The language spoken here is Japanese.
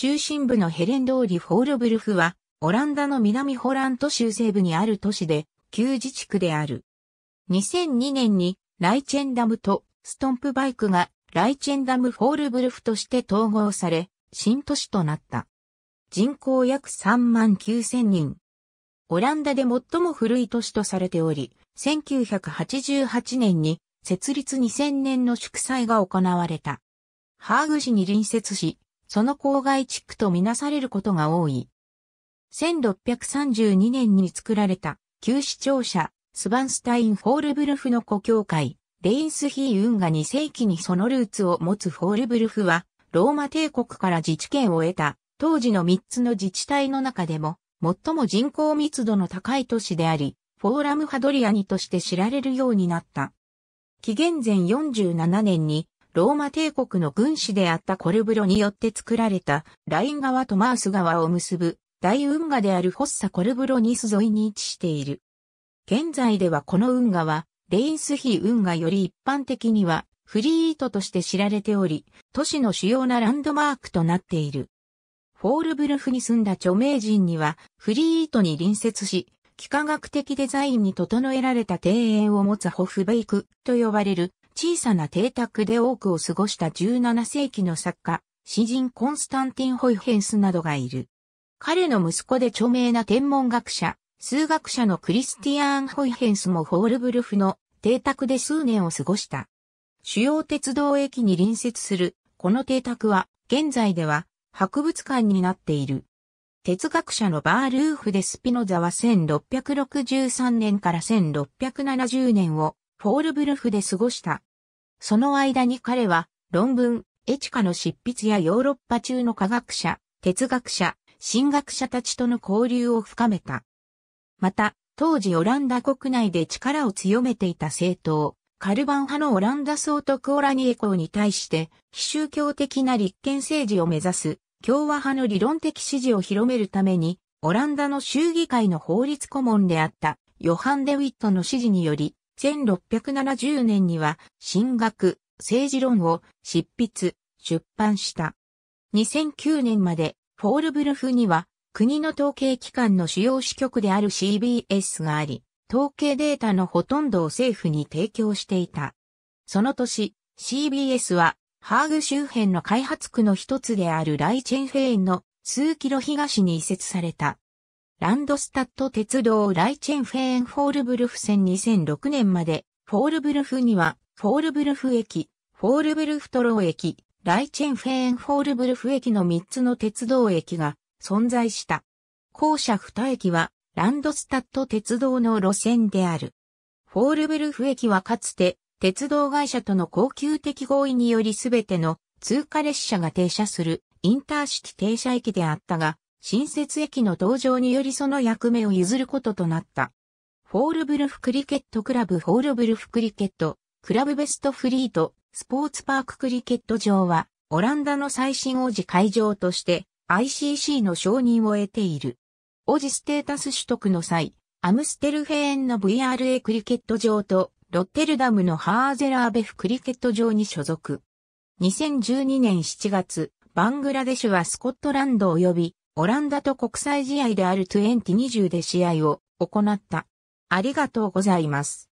中心部のヘレン通りフォールブルフは、オランダの南ホラント州西部にある都市で、旧自治区である。2002年に、ライチェンダムとストンプバイクが、ライチェンダムフォールブルフとして統合され、新都市となった。人口約3万9000人。オランダで最も古い都市とされており、1988年に設立2000年の祝祭が行われた。ハーグ市に隣接し、その郊外地区とみなされることが多い。1632年に作られた旧市庁舎スバンスタイン・ホールブルフの故教会、レインスヒーウンが2世紀にそのルーツを持つホールブルフは、ローマ帝国から自治権を得た、当時の3つの自治体の中でも、最も人口密度の高い都市であり、フォーラムハドリアニとして知られるようになった。紀元前47年にローマ帝国の軍師であったコルブロによって作られたライン川とマウス川を結ぶ大運河であるフォッサコルブロニス沿いに位置している。現在ではこの運河はレインスヒ運河より一般的にはフリートとして知られており、都市の主要なランドマークとなっている。フォールブルフに住んだ著名人にはフリートに隣接し、幾何学的デザインに整えられた庭園を持つホフベイクと呼ばれる小さな邸宅で多くを過ごした17世紀の作家、詩人コンスタンティン・ホイヘンスなどがいる。彼の息子で著名な天文学者、数学者のクリスティアーン・ホイヘンスもホールブルフの邸宅で数年を過ごした。主要鉄道駅に隣接する、この邸宅は、現在では、博物館になっている。哲学者のバールーフ・デスピノザは1663年から1670年をフォールブルフで過ごしたその間に彼は論文、エチカの執筆やヨーロッパ中の科学者、哲学者、神学者たちとの交流を深めた。また、当時オランダ国内で力を強めていた政党、カルバン派のオランダ総督オラニエ公に対して、非宗教的な立憲政治を目指す、共和派の理論的支持を広めるために、オランダの州議会の法律顧問であった、ヨハン・デ・ウィットの指示により、1670年には、神学、政治論を執筆、出版した。2009年まで、フォールブルフには、国の統計機関の主要支局である CBS があり、統計データのほとんどを政府に提供していた。その年、CBS は、ハーグ周辺の開発区の一つであるライチェンフェーンの数キロ東に移設されたランドスタット鉄道ライチェンフェーンフォールブルフ線2006年まで、フォールブルフには、フォールブルフ駅、フォールブルフトロー駅、ライチェンフェーンフォールブルフ駅の3つの鉄道駅が存在した。校舎2駅は、ランドスタット鉄道の路線である。フォールブルフ駅はかつて、鉄道会社との恒久的合意によりすべての通過列車が停車するインターシティ停車駅であったが、新設駅の登場によりその役目を譲ることとなった。フォールブルフクリケットクラブフォールブルフクリケット、クラブベストフリート、スポーツパーククリケット場は、オランダの最新王子会場として ICC の承認を得ている。王子ステータス取得の際、アムステルフェーンの VRA クリケット場とロッテルダムのハーゼラーベフクリケット場に所属。2012年7月、バングラデシュはスコットランド及びオランダと国際試合である2020で試合を行った。ありがとうございます。